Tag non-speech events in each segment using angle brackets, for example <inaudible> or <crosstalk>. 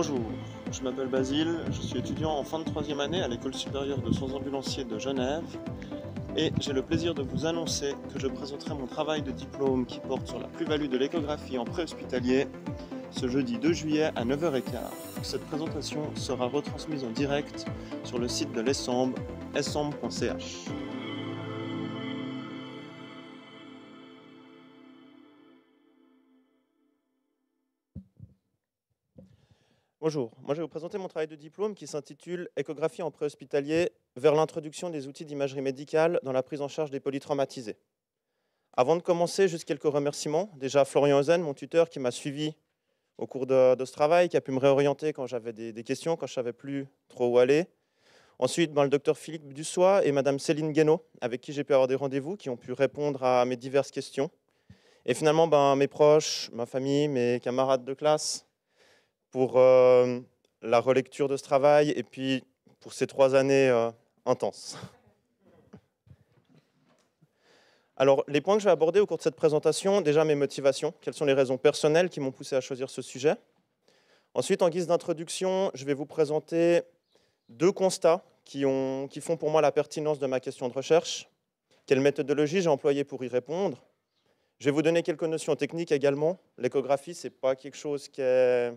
Bonjour, je m'appelle Basile, je suis étudiant en fin de troisième année à l'école supérieure de soins ambulanciers de Genève et j'ai le plaisir de vous annoncer que je présenterai mon travail de diplôme qui porte sur la plus-value de l'échographie en préhospitalier ce jeudi 2 juillet à 9h15. Cette présentation sera retransmise en direct sur le site de l'ESAMB essamb.ch. Bonjour, moi je vais vous présenter mon travail de diplôme qui s'intitule Échographie en préhospitalier vers l'introduction des outils d'imagerie médicale dans la prise en charge des polytraumatisés. Avant de commencer, juste quelques remerciements. Déjà Florian Eusen, mon tuteur, qui m'a suivi au cours de, ce travail, qui a pu me réorienter quand j'avais des, questions, quand je ne savais plus trop où aller. Ensuite, ben, le docteur Philippe Dussois et madame Céline Guénaud, avec qui j'ai pu avoir des rendez-vous, qui ont pu répondre à mes diverses questions. Et finalement, ben, mes proches, ma famille, mes camarades de classe, pour euh, la relecture de ce travail et puis pour ces trois années euh, intenses. Alors, les points que je vais aborder au cours de cette présentation, déjà mes motivations, quelles sont les raisons personnelles qui m'ont poussé à choisir ce sujet. Ensuite, en guise d'introduction, je vais vous présenter deux constats qui, ont, qui font pour moi la pertinence de ma question de recherche, quelle méthodologie j'ai employée pour y répondre. Je vais vous donner quelques notions techniques également. L'échographie, ce n'est pas quelque chose qui est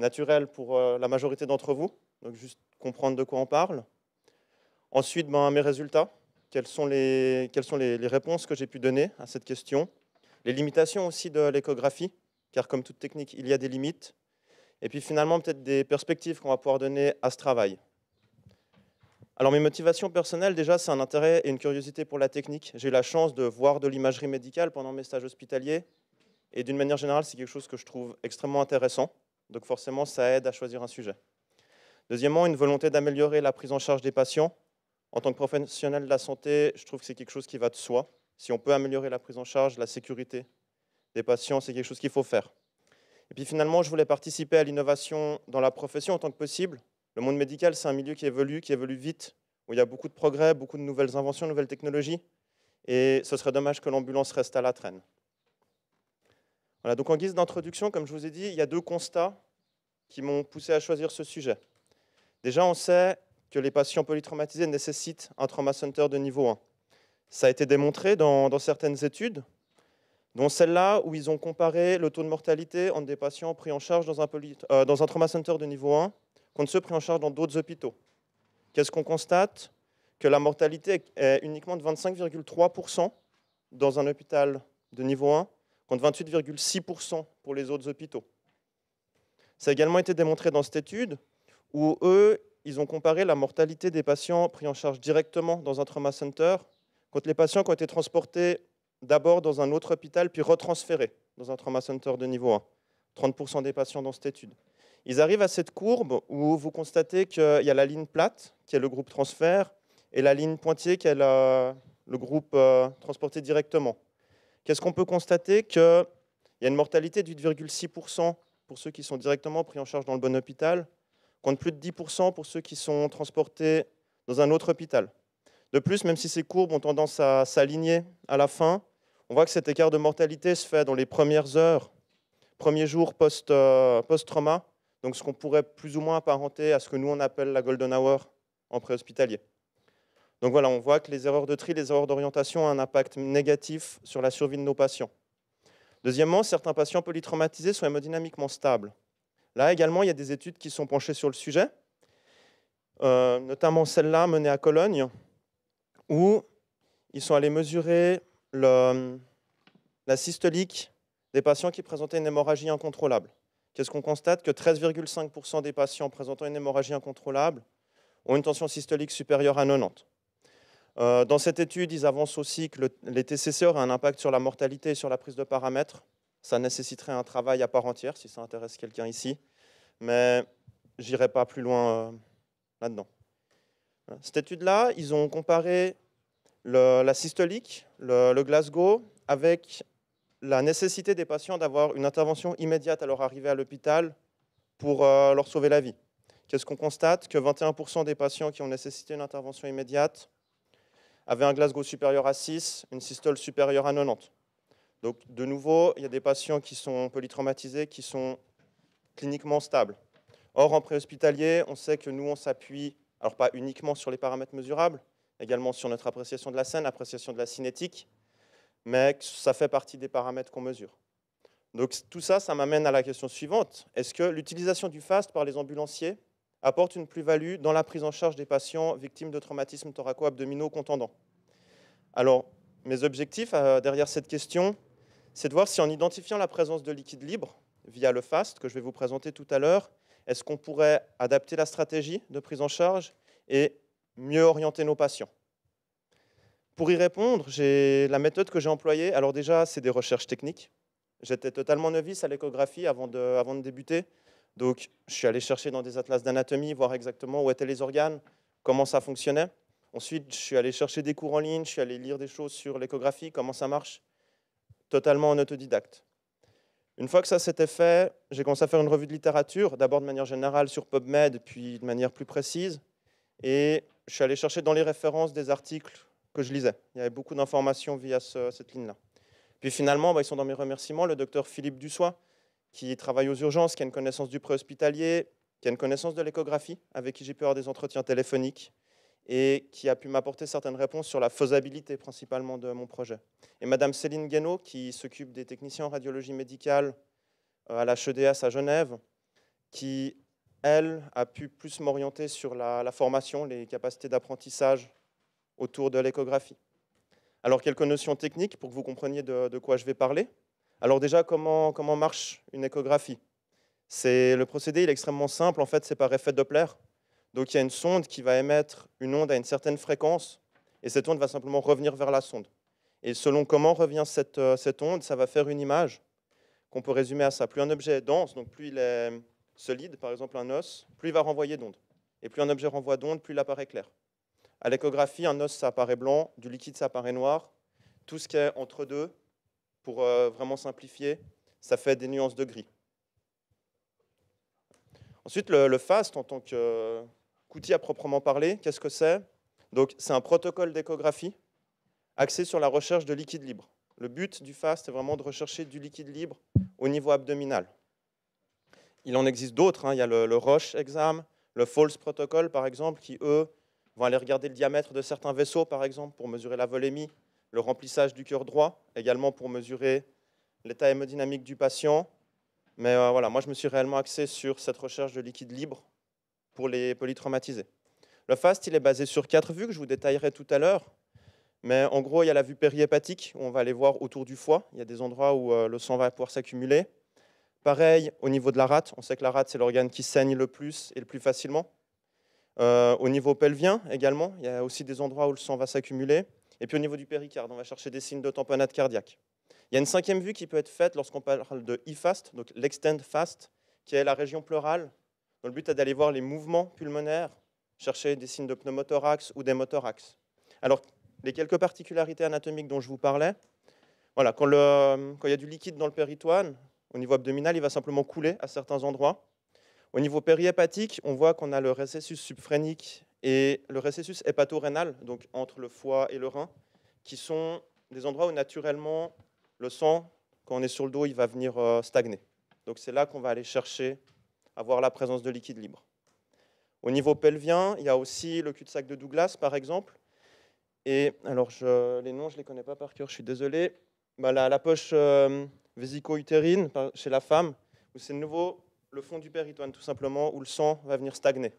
naturel pour euh, la majorité d'entre vous, donc juste comprendre de quoi on parle. Ensuite, ben, mes résultats, quelles sont les, quelles sont les, les réponses que j'ai pu donner à cette question, les limitations aussi de l'échographie, car comme toute technique, il y a des limites, et puis finalement peut-être des perspectives qu'on va pouvoir donner à ce travail. Alors mes motivations personnelles, déjà, c'est un intérêt et une curiosité pour la technique. J'ai eu la chance de voir de l'imagerie médicale pendant mes stages hospitaliers, et d'une manière générale, c'est quelque chose que je trouve extrêmement intéressant donc forcément ça aide à choisir un sujet. Deuxièmement, une volonté d'améliorer la prise en charge des patients. En tant que professionnel de la santé, je trouve que c'est quelque chose qui va de soi. Si on peut améliorer la prise en charge, la sécurité des patients, c'est quelque chose qu'il faut faire. Et puis finalement, je voulais participer à l'innovation dans la profession en tant que possible. Le monde médical, c'est un milieu qui évolue, qui évolue vite, où il y a beaucoup de progrès, beaucoup de nouvelles inventions, de nouvelles technologies. Et ce serait dommage que l'ambulance reste à la traîne en guise d'introduction, comme je vous ai dit, il y a deux constats qui m'ont poussé à choisir ce sujet. Déjà, on sait que les patients polytraumatisés nécessitent un trauma center de niveau 1. Ça a été démontré dans, certaines études, dont celle-là où ils ont comparé le taux de mortalité entre des patients pris en charge dans un, euh, dans un trauma center de niveau 1 contre ceux pris en charge dans d'autres hôpitaux. Qu'est-ce qu'on constate Que la mortalité est uniquement de 25,3% dans un hôpital de niveau 1 contre 28,6% pour les autres hôpitaux. Ça a également été démontré dans cette étude où eux, ils ont comparé la mortalité des patients pris en charge directement dans un trauma center contre les patients qui ont été transportés d'abord dans un autre hôpital puis retransférés dans un trauma center de niveau 1. 30% des patients dans cette étude. Ils arrivent à cette courbe où vous constatez qu'il y a la ligne plate, qui est le groupe transfert, et la ligne pointillée, qui est le groupe euh, transporté directement. Qu'est-ce qu'on peut constater Qu'il y a une mortalité de 8,6% pour ceux qui sont directement pris en charge dans le bon hôpital, contre plus de 10% pour ceux qui sont transportés dans un autre hôpital. De plus, même si ces courbes ont tendance à s'aligner à la fin, on voit que cet écart de mortalité se fait dans les premières heures, premiers jours euh, post-trauma, donc ce qu'on pourrait plus ou moins apparenter à ce que nous on appelle la golden hour en préhospitalier. Donc voilà, on voit que les erreurs de tri, les erreurs d'orientation ont un impact négatif sur la survie de nos patients. Deuxièmement, certains patients polytraumatisés sont hémodynamiquement stables. Là également, il y a des études qui sont penchées sur le sujet, euh, notamment celle-là menée à Cologne, où ils sont allés mesurer la systolique des patients qui présentaient une hémorragie incontrôlable. Qu'est-ce qu'on constate Que 13,5% des patients présentant une hémorragie incontrôlable ont une tension systolique supérieure à 90. Euh, dans cette étude, ils avancent aussi que les TCC e auraient un impact sur la mortalité et sur la prise de paramètres. Ça nécessiterait un travail à part entière, si ça intéresse quelqu'un ici. Mais j'irai pas plus loin euh, là-dedans. Cette étude-là, ils ont comparé la systolique, le, Glasgow, avec la nécessité des patients d'avoir une intervention immédiate à leur arrivée à l'hôpital pour euh, leur sauver la vie. Qu'est-ce qu'on constate Que 21% des patients qui ont nécessité une intervention immédiate avait un Glasgow supérieur à 6, une systole supérieure à 90. Donc, de nouveau, il y a des patients qui sont polytraumatisés, qui sont cliniquement stables. Or, en préhospitalier, on sait que nous, on s'appuie, alors pas uniquement sur les paramètres mesurables, également sur notre appréciation de la scène, appréciation de la cinétique, mais ça fait partie des paramètres qu'on mesure. Donc tout ça, ça m'amène à la question suivante. Est-ce que l'utilisation du FAST par les ambulanciers apporte une plus-value dans la prise en charge des patients victimes de traumatismes thoraco-abdominaux contendants. Alors, mes objectifs euh, derrière cette question, c'est de voir si en identifiant la présence de liquide libre via le FAST, que je vais vous présenter tout à l'heure, est-ce qu'on pourrait adapter la stratégie de prise en charge et mieux orienter nos patients Pour y répondre, la méthode que j'ai employée, alors déjà, c'est des recherches techniques. J'étais totalement novice à l'échographie avant avant de débuter. Donc, je suis allé chercher dans des atlas d'anatomie, voir exactement où étaient les organes, comment ça fonctionnait. Ensuite, je suis allé chercher des cours en ligne, je suis allé lire des choses sur l'échographie, comment ça marche, totalement en autodidacte. Une fois que ça s'était fait, j'ai commencé à faire une revue de littérature, d'abord de manière générale sur PubMed, puis de manière plus précise. Et je suis allé chercher dans les références des articles que je lisais. Il y avait beaucoup d'informations via cette ligne-là. Puis finalement, bah, ils sont dans mes remerciements. Le docteur Philippe Dussois, qui travaille aux urgences, qui a une connaissance du préhospitalier, qui a une connaissance de l'échographie, avec qui j'ai pu avoir des entretiens téléphoniques et qui a pu m'apporter certaines réponses sur la faisabilité principalement de mon projet. Et Madame Céline Guénaud, qui s'occupe des techniciens en radiologie médicale euh, à la HEDS à Genève, qui, elle, a pu plus m'orienter sur la, formation, les capacités d'apprentissage autour de l'échographie. Alors, quelques notions techniques pour que vous compreniez de quoi je vais parler. Alors déjà, comment, marche une échographie C'est Le procédé il est extrêmement simple, en fait, c'est par effet Doppler. Donc il y a une sonde qui va émettre une onde à une certaine fréquence, et cette onde va simplement revenir vers la sonde. Et selon comment revient cette, euh, onde, ça va faire une image qu'on peut résumer à ça. Plus un objet est dense, donc plus il est solide, par exemple un os, plus il va renvoyer d'ondes. Et plus un objet renvoie d'ondes, plus il apparaît clair. À l'échographie, un os, ça apparaît blanc, du liquide, ça apparaît noir. Tout ce qui est entre deux, pour euh, vraiment simplifier, ça fait des nuances de gris. Ensuite, le, FAST en tant que qu'outil euh, à proprement parler, qu'est-ce que c'est Donc, c'est un protocole d'échographie axé sur la recherche de liquide libre. Le but du FAST est vraiment de rechercher du liquide libre au niveau abdominal. Il en existe d'autres. Hein. Il y a le, le Roche exam, le False protocol, par exemple, qui, eux, vont aller regarder le diamètre de certains vaisseaux, par exemple, pour mesurer la volémie le remplissage du cœur droit, également pour mesurer l'état hémodynamique du patient. Mais euh, voilà, moi je me suis réellement axé sur cette recherche de liquide libre pour les polytraumatisés. Le FAST, il est basé sur quatre vues que je vous détaillerai tout à l'heure. Mais en gros, il y a la vue périhépatique, où on va aller voir autour du foie. Il y a des endroits où euh, le sang va pouvoir s'accumuler. Pareil, au niveau de la rate, on sait que la rate, c'est l'organe qui saigne le plus et le plus facilement. Euh, au niveau pelvien également, il y a aussi des endroits où le sang va s'accumuler. Et puis au niveau du péricarde, on va chercher des signes de tamponade cardiaque. Il y a une cinquième vue qui peut être faite lorsqu'on parle de EFAST, donc l'extend fast, qui est la région pleurale, dont le but est d'aller voir les mouvements pulmonaires, chercher des signes de pneumothorax ou des motorax. Alors, les quelques particularités anatomiques dont je vous parlais, voilà, quand, le, il y a du liquide dans le péritoine, au niveau abdominal, il va simplement couler à certains endroits. Au niveau périhépatique, on voit qu'on a le récessus subphrénique et le récessus hépato-rénal, donc entre le foie et le rein, qui sont des endroits où naturellement le sang, quand on est sur le dos, il va venir euh, stagner. Donc c'est là qu'on va aller chercher à voir la présence de liquide libre. Au niveau pelvien, il y a aussi le cul-de-sac de Douglas, par exemple. Et alors, je, les noms, je ne les connais pas par cœur, je suis désolé. Bah, la, poche euh, vésico-utérine chez la femme, où c'est nouveau le fond du péritoine, tout simplement, où le sang va venir stagner.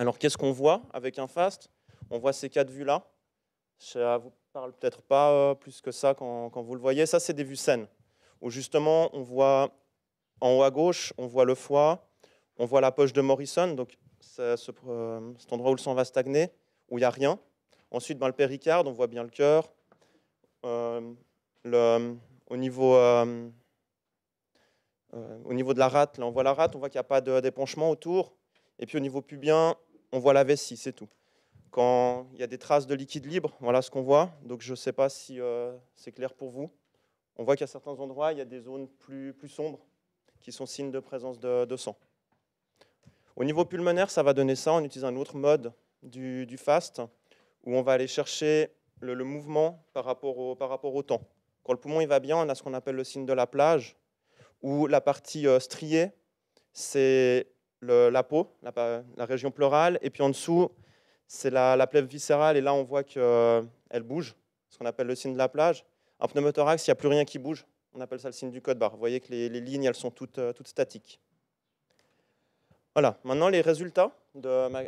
Alors qu'est-ce qu'on voit avec un FAST On voit ces quatre vues-là. Ça ne vous parle peut-être pas euh, plus que ça quand, vous le voyez. Ça, c'est des vues saines, où justement, on voit en haut à gauche, on voit le foie, on voit la poche de Morrison, donc ce, euh, cet endroit où le sang va stagner, où il n'y a rien. Ensuite, dans le péricarde, on voit bien le cœur. Euh, au niveau, au niveau de la rate, là on voit la rate, on voit qu'il n'y a pas d'épanchement autour. Et puis au niveau pubien, on voit la vessie, c'est tout. Quand il y a des traces de liquide libre, voilà ce qu'on voit. Donc je ne sais pas si euh, c'est clair pour vous. On voit qu'à certains endroits, il y a des zones plus, plus sombres qui sont signes de présence de, sang. Au niveau pulmonaire, ça va donner ça. On utilise un autre mode du, FAST où on va aller chercher le, mouvement par rapport, au, temps. Quand le poumon il va bien, on a ce qu'on appelle le signe de la plage, où la partie euh, striée, c'est la peau, la, région pleurale, et puis en dessous, c'est la, la viscérale, et là, on voit qu'elle euh, bouge, ce qu'on appelle le signe de la plage. en pneumothorax, il n'y a plus rien qui bouge, on appelle ça le signe du code barre. Vous voyez que les, lignes, elles sont toutes, euh, toutes statiques. Voilà, maintenant les résultats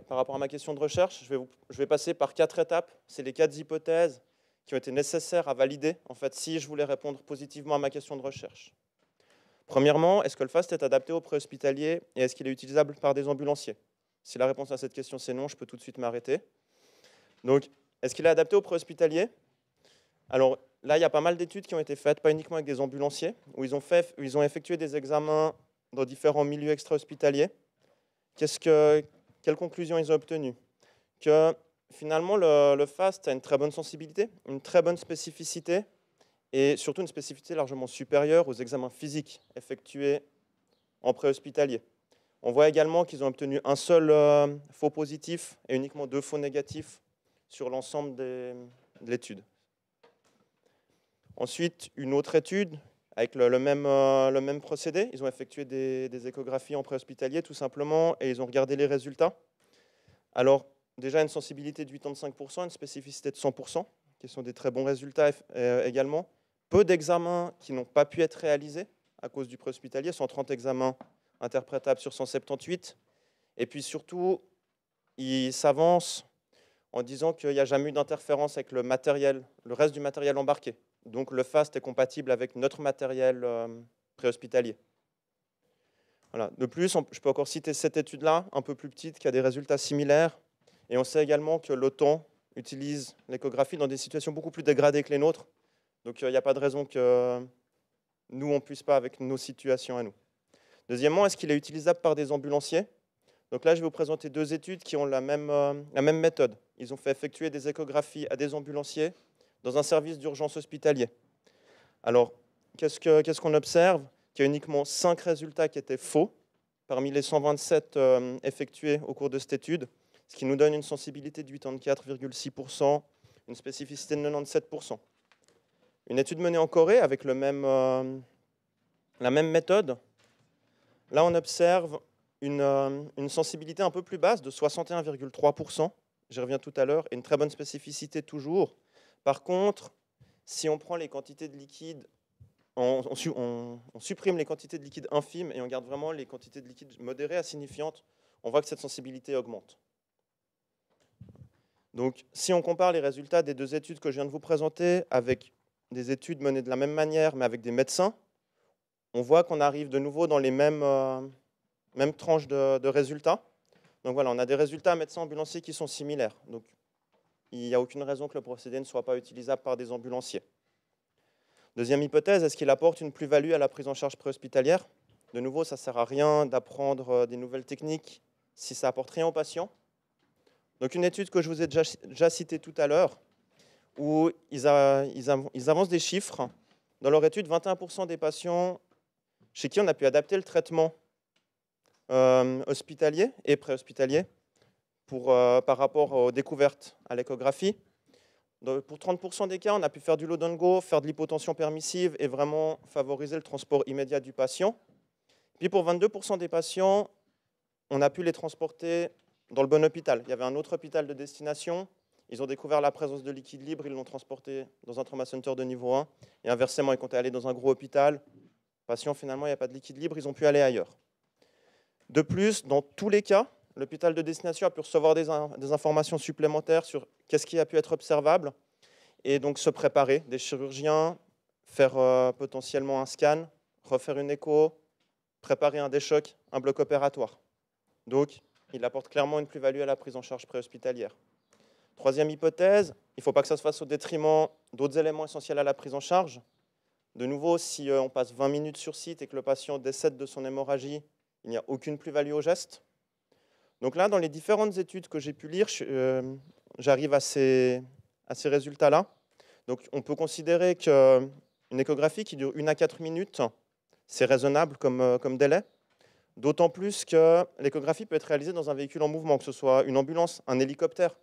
par rapport à ma question de recherche, je vais, je vais passer par quatre étapes. C'est les quatre hypothèses qui ont été nécessaires à valider, en fait, si je voulais répondre positivement à ma question de recherche. Premièrement, est-ce que le FAST est adapté au préhospitalier et est-ce qu'il est utilisable par des ambulanciers Si la réponse à cette question c'est non, je peux tout de suite m'arrêter. Donc, est-ce qu'il est adapté au préhospitalier Alors là, il y a pas mal d'études qui ont été faites, pas uniquement avec des ambulanciers, où ils ont, fait, ils ont effectué des examens dans différents milieux extra-hospitaliers. Qu'est-ce que, quelles conclusions ils ont obtenues Que finalement, le FAST a une très bonne sensibilité, une très bonne spécificité, et surtout une spécificité largement supérieure aux examens physiques effectués en préhospitalier. On voit également qu'ils ont obtenu un seul euh, faux positif et uniquement deux faux négatifs sur l'ensemble de l'étude. Ensuite, une autre étude avec le, même, euh, le même, procédé. Ils ont effectué des, des échographies en préhospitalier tout simplement et ils ont regardé les résultats. Alors, déjà une sensibilité de 85%, une spécificité de 100%, qui sont des très bons résultats euh, également peu d'examens qui n'ont pas pu être réalisés à cause du préhospitalier, 130 examens interprétables sur 178. Et puis surtout, il s'avance en disant qu'il n'y a jamais eu d'interférence avec le matériel, le reste du matériel embarqué. Donc le FAST est compatible avec notre matériel euh, préhospitalier. Voilà. De plus, je peux encore citer cette étude-là, un peu plus petite, qui a des résultats similaires. Et on sait également que l'OTAN utilise l'échographie dans des situations beaucoup plus dégradées que les nôtres, donc il euh, n'y a pas de raison que nous, on ne puisse pas avec nos situations à nous. Deuxièmement, est-ce qu'il est utilisable par des ambulanciers Donc là, je vais vous présenter deux études qui ont la même, euh, la même méthode. Ils ont fait effectuer des échographies à des ambulanciers dans un service d'urgence hospitalier. Alors, qu'est-ce qu'on observe Qu'il y a uniquement 5 résultats qui étaient faux parmi les 127 euh, effectués au cours de cette étude, ce qui nous donne une sensibilité de 84,6%, une spécificité de 97%. Une étude menée en Corée avec euh, la même méthode. Là, on observe une, euh, sensibilité un peu plus basse de 61,3%, j'y reviens tout à l'heure, et une très bonne spécificité toujours. Par contre, si on prend les quantités de liquide, on supprime les quantités de liquide infimes et on garde vraiment les quantités de liquide modérées à signifiantes, on voit que cette sensibilité augmente. Donc, si on compare les résultats des deux études que je viens de vous présenter avec des études menées de la même manière, mais avec des médecins, on voit qu'on arrive de nouveau dans les mêmes, euh, mêmes tranches de, résultats. Donc voilà, on a des résultats médecins ambulanciers qui sont similaires. Donc il n'y a aucune raison que le procédé ne soit pas utilisable par des ambulanciers. Deuxième hypothèse, est-ce qu'il apporte une plus-value à la prise en charge préhospitalière De nouveau, ça ne sert à rien d'apprendre euh, des nouvelles techniques si ça apporte rien aux patients. Donc une étude que je vous ai déjà citée tout à l'heure, où ils, avancent des chiffres. Dans leur étude, 21% des patients chez qui on a pu adapter le traitement euh, hospitalier et préhospitalier euh, par rapport aux découvertes à l'échographie. Pour 30% des cas, on a pu faire du load and go, faire de l'hypotension permissive et vraiment favoriser le transport immédiat du patient. Puis pour 22% des patients, on a pu les transporter dans le bon hôpital. Il y avait un autre hôpital de destination ils ont découvert la présence de liquide libre, ils l'ont transporté dans un trauma center de niveau 1. Et inversement, ils comptaient aller dans un gros hôpital. Patient, finalement, il n'y a pas de liquide libre, ils ont pu aller ailleurs. De plus, dans tous les cas, l'hôpital de destination a pu recevoir des, informations supplémentaires sur qu'est-ce qui a pu être observable et donc se préparer. Des chirurgiens, faire euh, potentiellement un scan, refaire une écho, préparer un déchoc, un bloc opératoire. Donc, il apporte clairement une plus-value à la prise en charge préhospitalière. Troisième hypothèse, il ne faut pas que ça se fasse au détriment d'autres éléments essentiels à la prise en charge. De nouveau, si euh, on passe 20 minutes sur site et que le patient décède de son hémorragie, il n'y a aucune plus-value au geste. Donc là, dans les différentes études que j'ai pu lire, euh, j'arrive à ces, à ces résultats-là. Donc on peut considérer qu'une euh, échographie qui dure 1 à 4 minutes, c'est raisonnable comme, comme délai. D'autant plus que l'échographie peut être réalisée dans un véhicule en mouvement, que ce soit une ambulance, un hélicoptère.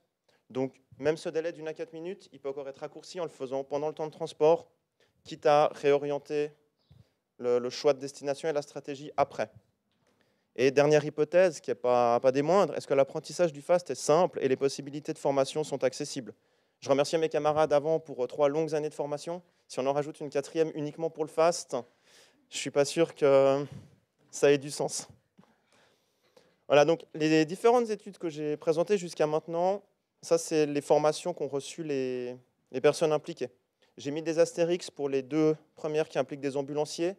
Donc, même ce délai d'une à quatre minutes, il peut encore être raccourci en le faisant pendant le temps de transport, quitte à réorienter le, choix de destination et la stratégie après. Et dernière hypothèse, qui n'est pas, pas des moindres, est-ce que l'apprentissage du FAST est simple et les possibilités de formation sont accessibles Je remercie mes camarades avant pour euh, trois longues années de formation. Si on en rajoute une quatrième uniquement pour le FAST, je ne suis pas sûr que ça ait du sens. Voilà, donc les différentes études que j'ai présentées jusqu'à maintenant ça, c'est les formations qu'ont reçues les, personnes impliquées. J'ai mis des astérix pour les deux premières qui impliquent des ambulanciers,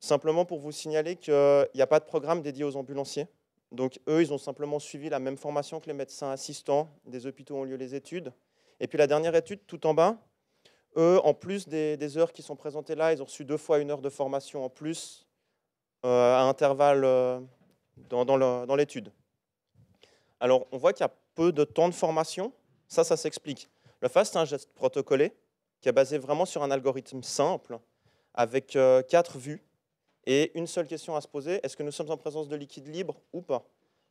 simplement pour vous signaler qu'il n'y a pas de programme dédié aux ambulanciers. Donc eux, ils ont simplement suivi la même formation que les médecins assistants des hôpitaux ont lieu les études. Et puis la dernière étude, tout en bas, eux, en plus des, heures qui sont présentées là, ils ont reçu deux fois une heure de formation en plus euh, à intervalle euh, dans, dans l'étude. Alors on voit qu'il n'y a peu de temps de formation, ça, ça s'explique. Le FAST, c'est un geste protocolé qui est basé vraiment sur un algorithme simple, avec euh, quatre vues et une seule question à se poser, est-ce que nous sommes en présence de liquide libre ou pas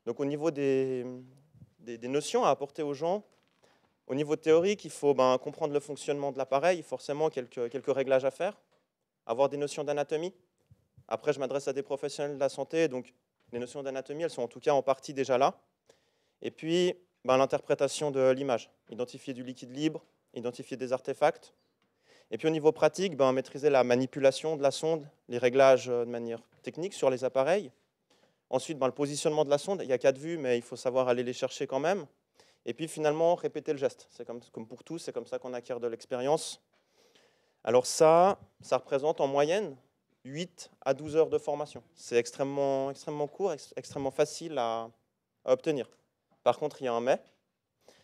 Donc au niveau des, des, notions à apporter aux gens, au niveau théorique, il faut ben, comprendre le fonctionnement de l'appareil, forcément quelques, quelques réglages à faire, avoir des notions d'anatomie. Après, je m'adresse à des professionnels de la santé, donc les notions d'anatomie, elles sont en tout cas en partie déjà là. Et puis, ben, l'interprétation de l'image, identifier du liquide libre, identifier des artefacts. Et puis au niveau pratique, ben, maîtriser la manipulation de la sonde, les réglages euh, de manière technique sur les appareils. Ensuite, ben, le positionnement de la sonde, il y a quatre vues, mais il faut savoir aller les chercher quand même. Et puis finalement, répéter le geste. C'est comme, comme pour tout, c'est comme ça qu'on acquiert de l'expérience. Alors ça, ça représente en moyenne 8 à 12 heures de formation. C'est extrêmement, extrêmement court, extrêmement facile à, à obtenir. Par contre, il y a un mais,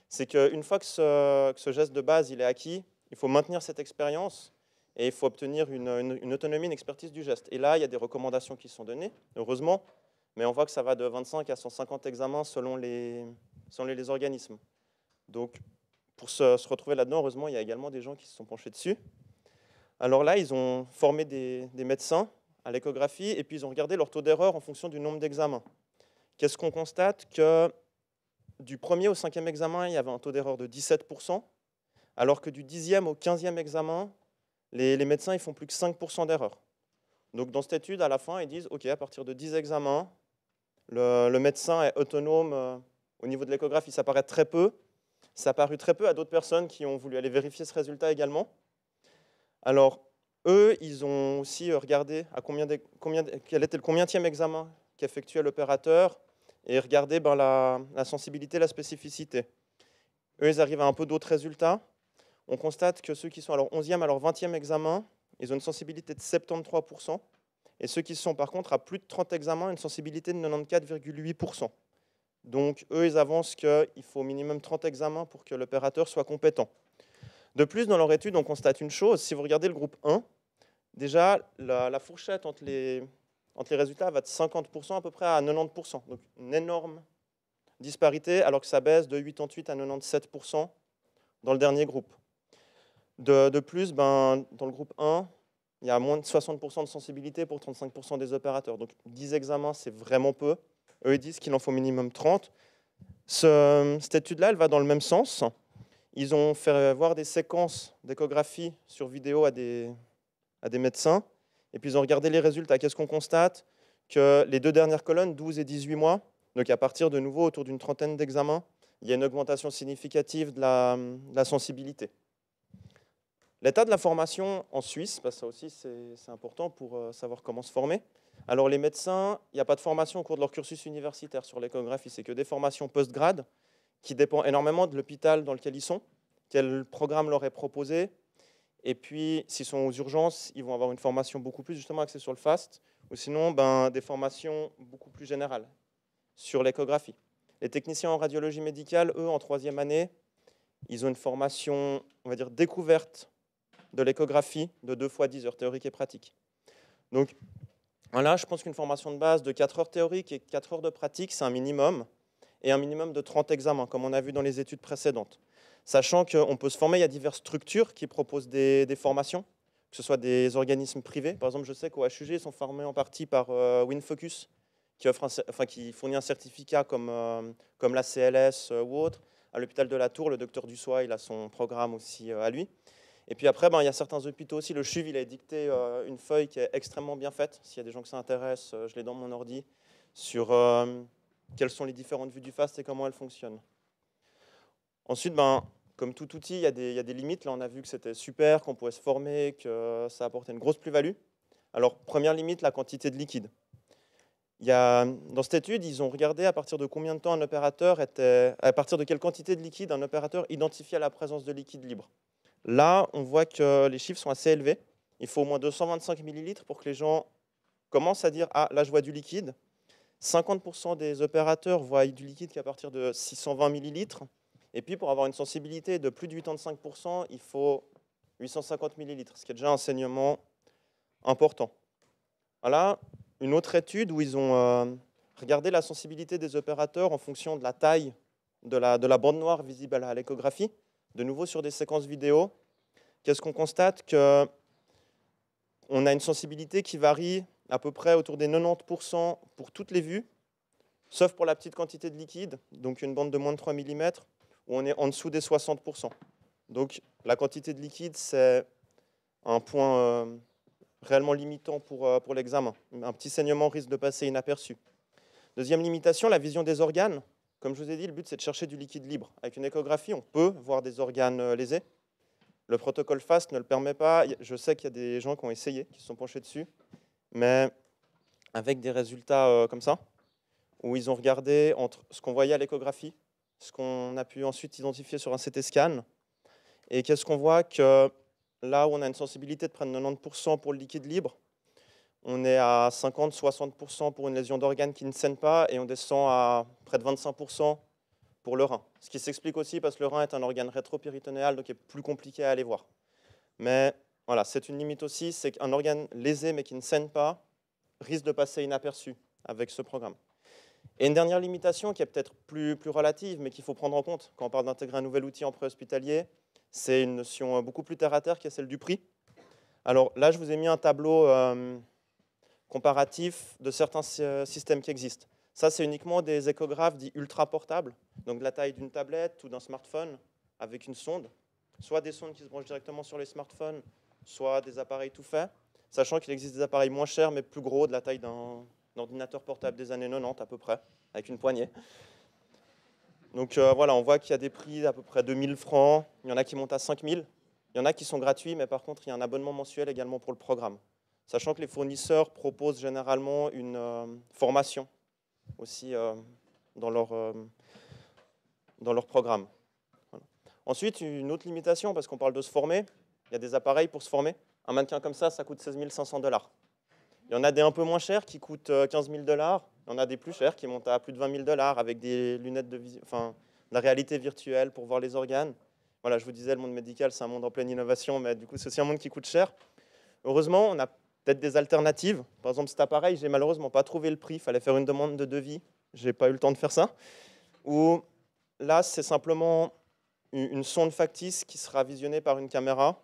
c'est qu'une fois que ce, geste de base il est acquis, il faut maintenir cette expérience et il faut obtenir une, autonomie, une expertise du geste. Et là, il y a des recommandations qui sont données, heureusement, mais on voit que ça va de 25 à 150 examens selon les, organismes. Donc, pour se, retrouver là-dedans, heureusement, il y a également des gens qui se sont penchés dessus. Alors là, ils ont formé des, médecins à l'échographie et puis ils ont regardé leur taux d'erreur en fonction du nombre d'examens. Qu'est-ce qu'on constate Que du premier au cinquième examen, il y avait un taux d'erreur de 17%, alors que du dixième au quinzième examen, les, médecins ils font plus que 5% d'erreur. Donc dans cette étude, à la fin, ils disent, OK, à partir de 10 examens, le, médecin est autonome euh, au niveau de l'échographie, ça paraît très peu. Ça a paru très peu à d'autres personnes qui ont voulu aller vérifier ce résultat également. Alors, eux, ils ont aussi regardé à combien, de, combien quel était le combienième examen qu'effectuait l'opérateur, et regarder ben, la, sensibilité, la spécificité. Eux, ils arrivent à un peu d'autres résultats. On constate que ceux qui sont à leur 11e, à leur 20e examen, ils ont une sensibilité de 73%, et ceux qui sont par contre à plus de 30 examens, une sensibilité de 94,8%. Donc eux, ils avancent qu'il faut au minimum 30 examens pour que l'opérateur soit compétent. De plus, dans leur étude, on constate une chose, si vous regardez le groupe 1, déjà la fourchette entre les, entre les résultats va de 50% à peu près à 90%. Donc une énorme disparité, alors que ça baisse de 88 à 97% dans le dernier groupe. De, plus, ben, dans le groupe 1, il y a moins de 60% de sensibilité pour 35% des opérateurs. Donc 10 examens, c'est vraiment peu. Eux, ils disent qu'il en faut minimum 30. Ce, cette étude-là, elle va dans le même sens. Ils ont fait voir des séquences d'échographie sur vidéo à des, à des médecins et puis ils ont regardé les résultats. Qu'est-ce qu'on constate Que les deux dernières colonnes, 12 et 18 mois, donc à partir de nouveau autour d'une trentaine d'examens, il y a une augmentation significative de la, sensibilité. L'état de la formation en Suisse, ça aussi c'est important pour euh, savoir comment se former. Alors les médecins, il n'y a pas de formation au cours de leur cursus universitaire sur l'échographie, c'est que des formations post-grade qui dépendent énormément de l'hôpital dans lequel ils sont, quel programme leur est proposé, et puis, s'ils sont aux urgences, ils vont avoir une formation beaucoup plus justement axée sur le FAST, ou sinon ben, des formations beaucoup plus générales sur l'échographie. Les techniciens en radiologie médicale, eux, en troisième année, ils ont une formation, on va dire, découverte de l'échographie de 2 fois 10 heures théorique et pratique. Donc, là, je pense qu'une formation de base de 4 heures théorique et 4 heures de pratique, c'est un minimum, et un minimum de 30 examens, comme on a vu dans les études précédentes sachant qu'on peut se former, il y a diverses structures qui proposent des, formations, que ce soit des organismes privés. Par exemple, je sais qu'au HUG, ils sont formés en partie par euh, WinFocus, qui, fournit un certificat comme, euh, comme la CLS euh, ou autre. À l'hôpital de la Tour, le docteur Dussois, il a son programme aussi à lui. Et puis après, ben, il y a certains hôpitaux aussi. Le CHUV, il a dicté une feuille qui est extrêmement bien faite. S'il y a des gens que ça intéresse, je l'ai dans mon ordi, sur quelles sont les différentes vues du FAST et comment elles fonctionnent. Ensuite, ben, comme tout outil, il y, a des, limites. Là, on a vu que c'était super, qu'on pouvait se former, que ça apportait une grosse plus-value. Alors, première limite, la quantité de liquide. Il y a, dans cette étude, ils ont regardé à partir de combien de temps un opérateur était, à partir de quelle quantité de liquide un opérateur identifiait la présence de liquide libre. Là, on voit que les chiffres sont assez élevés. Il faut au moins 225 millilitres pour que les gens commencent à dire Ah, là, je vois du liquide. 50% des opérateurs voient du liquide qu'à partir de 620 millilitres. Et puis, pour avoir une sensibilité de plus de 85%, il faut 850 millilitres, ce qui est déjà un saignement important. Voilà une autre étude où ils ont euh, regardé la sensibilité des opérateurs en fonction de la taille de la, bande noire visible à l'échographie, de nouveau sur des séquences vidéo. Qu'est-ce qu'on constate que on a une sensibilité qui varie à peu près autour des 90% pour toutes les vues, sauf pour la petite quantité de liquide, donc une bande de moins de 3 mm, on est en dessous des 60%. Donc la quantité de liquide, c'est un point euh, réellement limitant pour, euh, pour l'examen. Un petit saignement risque de passer inaperçu. Deuxième limitation, la vision des organes. Comme je vous ai dit, le but, c'est de chercher du liquide libre. Avec une échographie, on peut voir des organes euh, lésés. Le protocole FAST ne le permet pas. Je sais qu'il y a des gens qui ont essayé, qui se sont penchés dessus, mais avec des résultats comme ça, où ils ont regardé entre ce qu'on voyait à l'échographie ce qu'on a pu ensuite identifier sur un CT scan. Et qu'est-ce qu'on voit Que là où on a une sensibilité de près de 90% pour le liquide libre, on est à 50-60% pour une lésion d'organe qui ne saigne pas et on descend à près de 25% pour le rein. Ce qui s'explique aussi parce que le rein est un organe rétropéritonéal, donc il est plus compliqué à aller voir. Mais voilà, c'est une limite aussi, c'est qu'un organe lésé mais qui ne saigne pas risque de passer inaperçu avec ce programme. Et une dernière limitation qui est peut-être plus, plus relative, mais qu'il faut prendre en compte quand on parle d'intégrer un nouvel outil en préhospitalier, c'est une notion euh, beaucoup plus terre-à-terre qui est celle du prix. Alors là, je vous ai mis un tableau euh, comparatif de certains euh, systèmes qui existent. Ça, c'est uniquement des échographes dits ultra portables, donc de la taille d'une tablette ou d'un smartphone avec une sonde, soit des sondes qui se branchent directement sur les smartphones, soit des appareils tout faits, sachant qu'il existe des appareils moins chers mais plus gros de la taille d'un d'ordinateur portable des années 90 à peu près, avec une poignée. Donc euh, voilà, on voit qu'il y a des prix d'à peu près 2000 francs, il y en a qui montent à 5000, il y en a qui sont gratuits, mais par contre, il y a un abonnement mensuel également pour le programme. Sachant que les fournisseurs proposent généralement une euh, formation aussi euh, dans, leur, dans leur programme. Ensuite, une autre limitation, parce qu'on parle de se former, il y a des appareils pour se former. Un maintien comme ça, ça coûte 16 500 dollars. Il y en a des un peu moins chers qui coûtent 15 euh, 000 dollars. Il y en a des plus chers qui montent à plus de 20 000 dollars avec des lunettes de la réalité virtuelle pour voir les organes. Voilà, je vous disais, le monde médical, c'est un monde en pleine innovation, mais du coup, c'est aussi un monde qui coûte cher. Heureusement, on a peut-être des alternatives. Par exemple, cet appareil, j'ai malheureusement pas trouvé le prix. Il fallait faire une demande de devis. J'ai pas eu le temps de faire ça. Ou là, c'est simplement une sonde factice qui sera visionnée par une caméra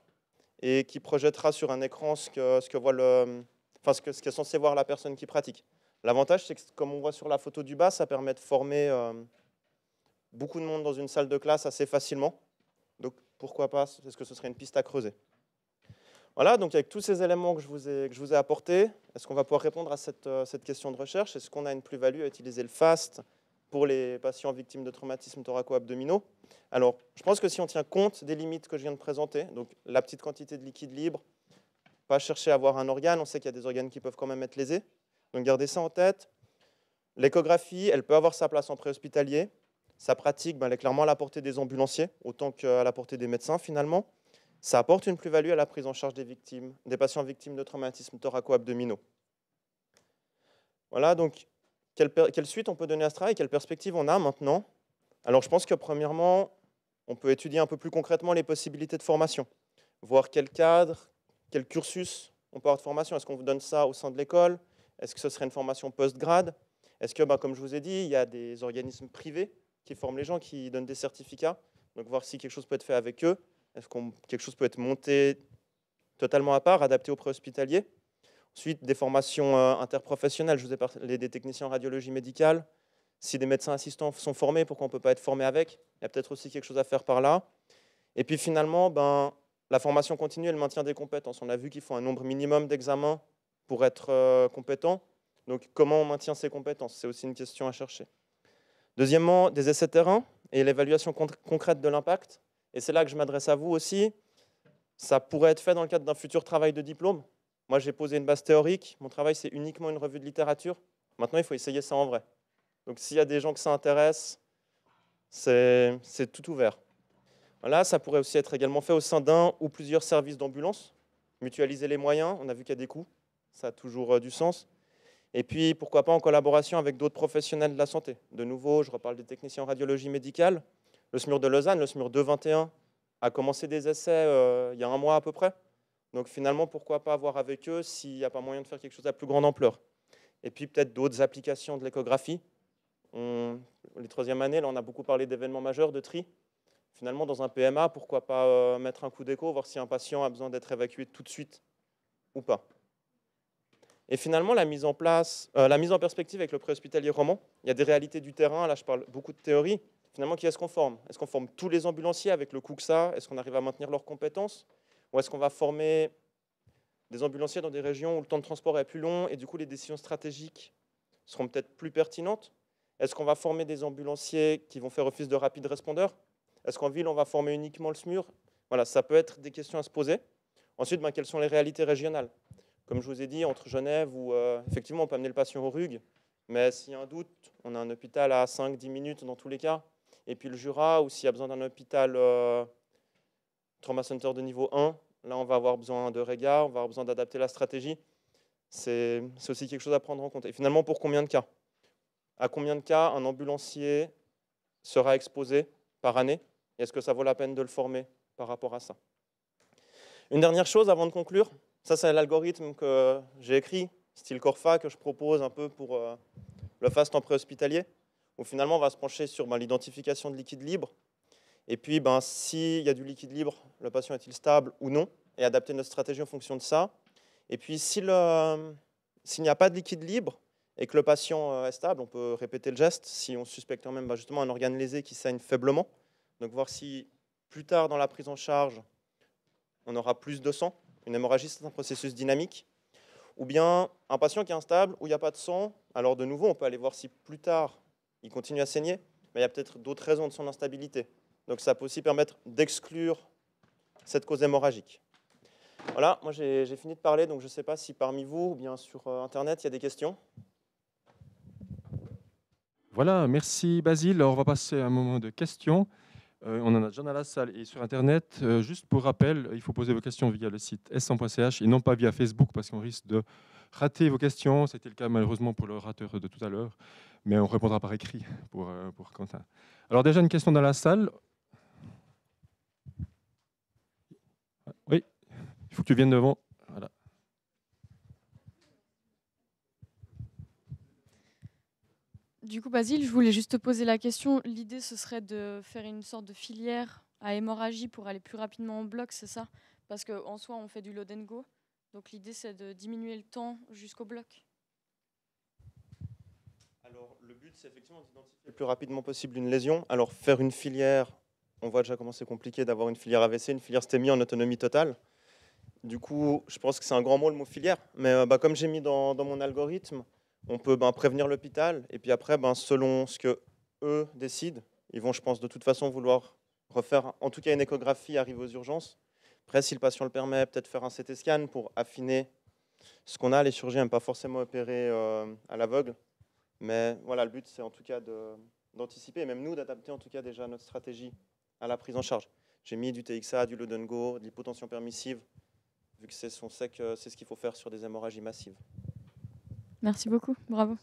et qui projettera sur un écran ce que voit le, enfin, ce qu'est censé voir la personne qui pratique. L'avantage, c'est que, comme on voit sur la photo du bas, ça permet de former euh, beaucoup de monde dans une salle de classe assez facilement. Donc, pourquoi pas Est-ce que ce serait une piste à creuser Voilà, donc avec tous ces éléments que je vous ai, que je vous ai apportés, est-ce qu'on va pouvoir répondre à cette, euh, cette question de recherche Est-ce qu'on a une plus-value à utiliser le FAST pour les patients victimes de traumatismes thoraco-abdominaux. Alors, je pense que si on tient compte des limites que je viens de présenter, donc la petite quantité de liquide libre, pas chercher à avoir un organe, on sait qu'il y a des organes qui peuvent quand même être lésés. Donc gardez ça en tête. L'échographie, elle peut avoir sa place en préhospitalier. Sa pratique, ben, elle est clairement à la portée des ambulanciers, autant qu'à la portée des médecins finalement. Ça apporte une plus-value à la prise en charge des victimes, des patients victimes de traumatismes thoraco-abdominaux. Voilà, donc quelle, quelle, suite on peut donner à ce travail, quelle perspective on a maintenant Alors je pense que premièrement, on peut étudier un peu plus concrètement les possibilités de formation, voir quel cadre, quel cursus on peut avoir de formation Est-ce qu'on vous donne ça au sein de l'école Est-ce que ce serait une formation post-grade Est-ce que, bah, comme je vous ai dit, il y a des organismes privés qui forment les gens, qui donnent des certificats Donc voir si quelque chose peut être fait avec eux. Est-ce que quelque chose peut être monté totalement à part, adapté au préhospitalier Ensuite, des formations euh, interprofessionnelles. Je vous ai parlé des techniciens en radiologie médicale. Si des médecins assistants sont formés, pourquoi on ne peut pas être formé avec Il y a peut-être aussi quelque chose à faire par là. Et puis finalement, ben, la formation continue et le maintien des compétences. On a vu qu'il font un nombre minimum d'examens pour être euh, compétent. Donc, comment on maintient ces compétences C'est aussi une question à chercher. Deuxièmement, des essais terrain et l'évaluation concrète de l'impact. Et c'est là que je m'adresse à vous aussi. Ça pourrait être fait dans le cadre d'un futur travail de diplôme. Moi, j'ai posé une base théorique. Mon travail, c'est uniquement une revue de littérature. Maintenant, il faut essayer ça en vrai. Donc, s'il y a des gens que ça intéresse, c'est tout ouvert. Voilà, ça pourrait aussi être également fait au sein d'un ou plusieurs services d'ambulance. Mutualiser les moyens, on a vu qu'il y a des coûts, ça a toujours euh, du sens. Et puis, pourquoi pas en collaboration avec d'autres professionnels de la santé. De nouveau, je reparle des techniciens en radiologie médicale. Le SMUR de Lausanne, le SMUR 221, a commencé des essais euh, il y a un mois à peu près. Donc finalement, pourquoi pas avoir avec eux s'il n'y a pas moyen de faire quelque chose à plus grande ampleur Et puis peut-être d'autres applications de l'échographie. On... Les troisième années, là, on a beaucoup parlé d'événements majeurs, de tri finalement, dans un PMA, pourquoi pas euh, mettre un coup d'écho, voir si un patient a besoin d'être évacué tout de suite ou pas. Et finalement, la mise en place, euh, la mise en perspective avec le préhospitalier roman, il y a des réalités du terrain. Là, je parle beaucoup de théorie. Finalement, qui est-ce qu'on forme Est-ce qu'on forme tous les ambulanciers avec le ça Est-ce qu'on arrive à maintenir leurs compétences Ou est-ce qu'on va former des ambulanciers dans des régions où le temps de transport est plus long et du coup les décisions stratégiques seront peut-être plus pertinentes Est-ce qu'on va former des ambulanciers qui vont faire office de rapides respondeurs est-ce qu'en ville, on va former uniquement le SMUR Voilà, ça peut être des questions à se poser. Ensuite, ben, quelles sont les réalités régionales Comme je vous ai dit, entre Genève, où euh, effectivement, on peut amener le patient au RUG, mais s'il y a un doute, on a un hôpital à 5-10 minutes dans tous les cas. Et puis le Jura, ou s'il y a besoin d'un hôpital euh, trauma center de niveau 1, là, on va avoir besoin de regard, on va avoir besoin d'adapter la stratégie. C'est aussi quelque chose à prendre en compte. Et finalement, pour combien de cas À combien de cas un ambulancier sera exposé par année est-ce que ça vaut la peine de le former par rapport à ça Une dernière chose avant de conclure, ça c'est l'algorithme que j'ai écrit, style Corfa, que je propose un peu pour euh, le fast en préhospitalier, où finalement on va se pencher sur ben, l'identification de liquide libre, et puis ben, s'il y a du liquide libre, le patient est-il stable ou non, et adapter notre stratégie en fonction de ça. Et puis s'il euh, n'y a pas de liquide libre, et que le patient euh, est stable, on peut répéter le geste si on suspecte quand même ben, justement un organe lésé qui saigne faiblement. Donc voir si plus tard dans la prise en charge, on aura plus de sang. Une hémorragie, c'est un processus dynamique. Ou bien un patient qui est instable, où il n'y a pas de sang, alors de nouveau, on peut aller voir si plus tard, il continue à saigner, mais il y a peut-être d'autres raisons de son instabilité. Donc ça peut aussi permettre d'exclure cette cause hémorragique. Voilà, moi j'ai fini de parler, donc je ne sais pas si parmi vous ou bien sur euh, Internet, il y a des questions. Voilà, merci Basile. on va passer à un moment de questions. Euh, on en a déjà dans la salle et sur Internet. Euh, juste pour rappel, il faut poser vos questions via le site s100.ch et non pas via Facebook parce qu'on risque de rater vos questions. C'était le cas malheureusement pour l'orateur de tout à l'heure, mais on répondra par écrit pour, euh, pour Quentin. Alors déjà une question dans la salle. Oui, il faut que tu viennes devant. Du coup, Basile, je voulais juste te poser la question. L'idée, ce serait de faire une sorte de filière à hémorragie pour aller plus rapidement en bloc, c'est ça Parce qu'en soi, on fait du load and go. Donc l'idée, c'est de diminuer le temps jusqu'au bloc. Alors, le but, c'est effectivement d'identifier le plus rapidement possible une lésion. Alors, faire une filière, on voit déjà comment c'est compliqué d'avoir une filière AVC, une filière stémie en autonomie totale. Du coup, je pense que c'est un grand mot le mot filière, mais euh, bah, comme j'ai mis dans, mon algorithme, on peut ben, prévenir l'hôpital, et puis après, ben, selon ce que eux décident, ils vont, je pense, de toute façon vouloir refaire, en tout cas, une échographie arrive aux urgences. Après, si le patient le permet, peut-être faire un CT scan pour affiner ce qu'on a. Les chirurgiens n'aiment pas forcément opérer euh, à l'aveugle, mais voilà, le but, c'est en tout cas d'anticiper, et même nous, d'adapter en tout cas déjà notre stratégie à la prise en charge. J'ai mis du TXA, du Lodengo, de l'hypotension permissive, vu que euh, c'est ce qu'il faut faire sur des hémorragies massives. Merci beaucoup. Bravo.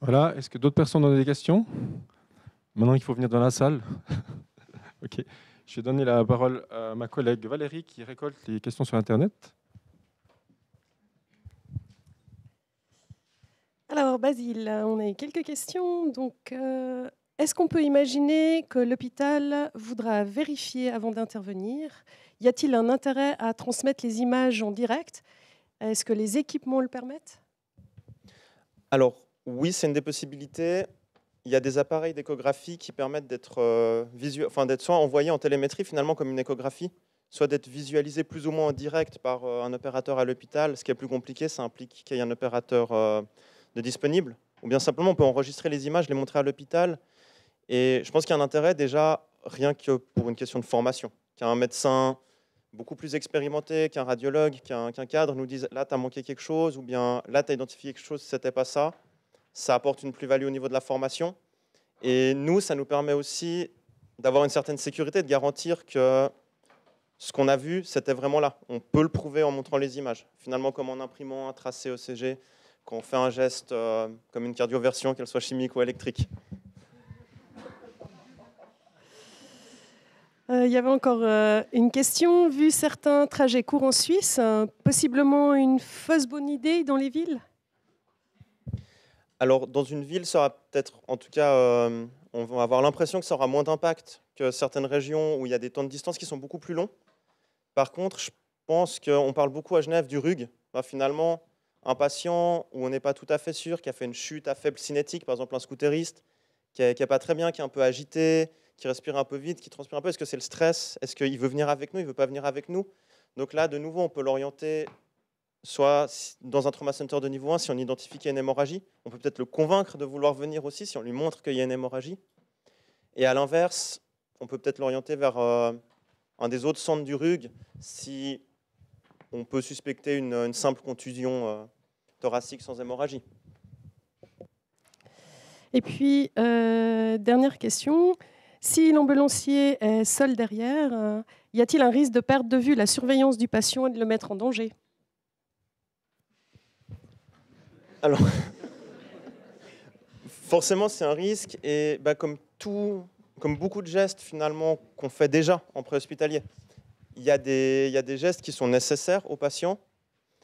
Voilà. Est-ce que d'autres personnes ont des questions Maintenant il faut venir dans la salle. <laughs> ok. Je vais donner la parole à ma collègue Valérie qui récolte les questions sur Internet. Alors, Basile, on a quelques questions. Donc, euh, est-ce qu'on peut imaginer que l'hôpital voudra vérifier avant d'intervenir Y a-t-il un intérêt à transmettre les images en direct est-ce que les équipements le permettent Alors, oui, c'est une des possibilités. Il y a des appareils d'échographie qui permettent d'être euh, enfin, d'être soit envoyés en télémétrie, finalement, comme une échographie, soit d'être visualisés plus ou moins en direct par euh, un opérateur à l'hôpital. Ce qui est plus compliqué, ça implique qu'il y ait un opérateur euh, de disponible. Ou bien simplement, on peut enregistrer les images, les montrer à l'hôpital. Et je pense qu'il y a un intérêt déjà, rien que pour une question de formation. Qu'un médecin beaucoup plus expérimentés qu'un radiologue, qu'un cadre, nous disent là, tu as manqué quelque chose, ou bien là, tu as identifié quelque chose, c'était pas ça. Ça apporte une plus-value au niveau de la formation. Et nous, ça nous permet aussi d'avoir une certaine sécurité, de garantir que ce qu'on a vu, c'était vraiment là. On peut le prouver en montrant les images. Finalement, comme en imprimant un tracé OCG, quand on fait un geste euh, comme une cardioversion, qu'elle soit chimique ou électrique. Euh, il y avait encore euh, une question. Vu certains trajets courts en Suisse, euh, possiblement une fausse bonne idée dans les villes Alors, dans une ville, ça aura peut-être, en tout cas, on va avoir l'impression que ça aura moins d'impact que certaines régions où il y a des temps de distance qui sont beaucoup plus longs. Par contre, je pense qu'on parle beaucoup à Genève du RUG. Bah, finalement, un patient où on n'est pas tout à fait sûr, qui a fait une chute à faible cinétique, par exemple un scooteriste, qui n'est pas très bien, qui est un peu agité, qui respire un peu vite, qui transpire un peu Est-ce que c'est le stress Est-ce qu'il veut venir avec nous Il veut pas venir avec nous Donc là, de nouveau, on peut l'orienter soit dans un trauma center de niveau 1, si on identifie qu'il y a une hémorragie, on peut peut-être le convaincre de vouloir venir aussi, si on lui montre qu'il y a une hémorragie. Et à l'inverse, on peut peut-être l'orienter vers euh, un des autres centres du RUG, si on peut suspecter une, simple contusion euh, thoracique sans hémorragie. Et puis, euh, dernière question, si l'ambulancier est seul derrière, euh, y a-t-il un risque de perte de vue la surveillance du patient et de le mettre en danger Alors, <laughs> forcément, c'est un risque et bah, comme tout, comme beaucoup de gestes finalement qu'on fait déjà en préhospitalier, il y, a des, gestes qui sont nécessaires aux patients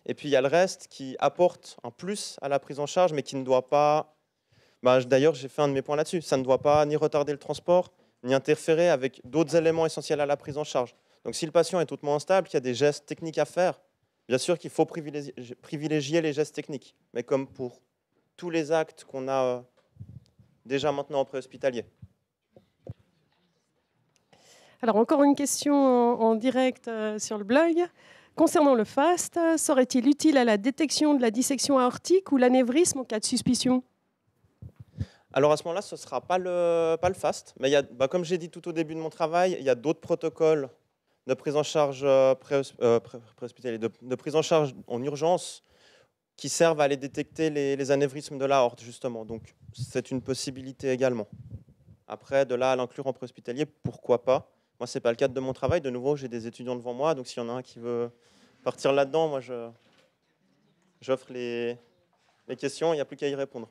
et puis il y a le reste qui apporte un plus à la prise en charge mais qui ne doit pas bah, D'ailleurs, j'ai fait un de mes points là-dessus. Ça ne doit pas ni retarder le transport, ni interférer avec d'autres éléments essentiels à la prise en charge. Donc si le patient est hautement instable, qu'il y a des gestes techniques à faire, bien sûr qu'il faut privilégier, les gestes techniques, mais comme pour tous les actes qu'on a euh, déjà maintenant en préhospitalier. Alors encore une question en, direct euh, sur le blog. Concernant le FAST, serait-il utile à la détection de la dissection aortique ou l'anévrisme en cas de suspicion alors à ce moment-là, ce ne sera pas le, pas le FAST, mais bah, comme j'ai dit tout au début de mon travail, il y a d'autres protocoles de prise en charge euh, pré, euh, de, prise en charge en urgence qui servent à aller détecter les, anévrismes de l'aorte, justement. Donc c'est une possibilité également. Après, de là à l'inclure en préhospitalier, pourquoi pas Moi, ce n'est pas le cadre de mon travail. De nouveau, j'ai des étudiants devant moi, donc s'il y en a un qui veut partir là-dedans, moi, j'offre les questions, il n'y a plus qu'à y répondre.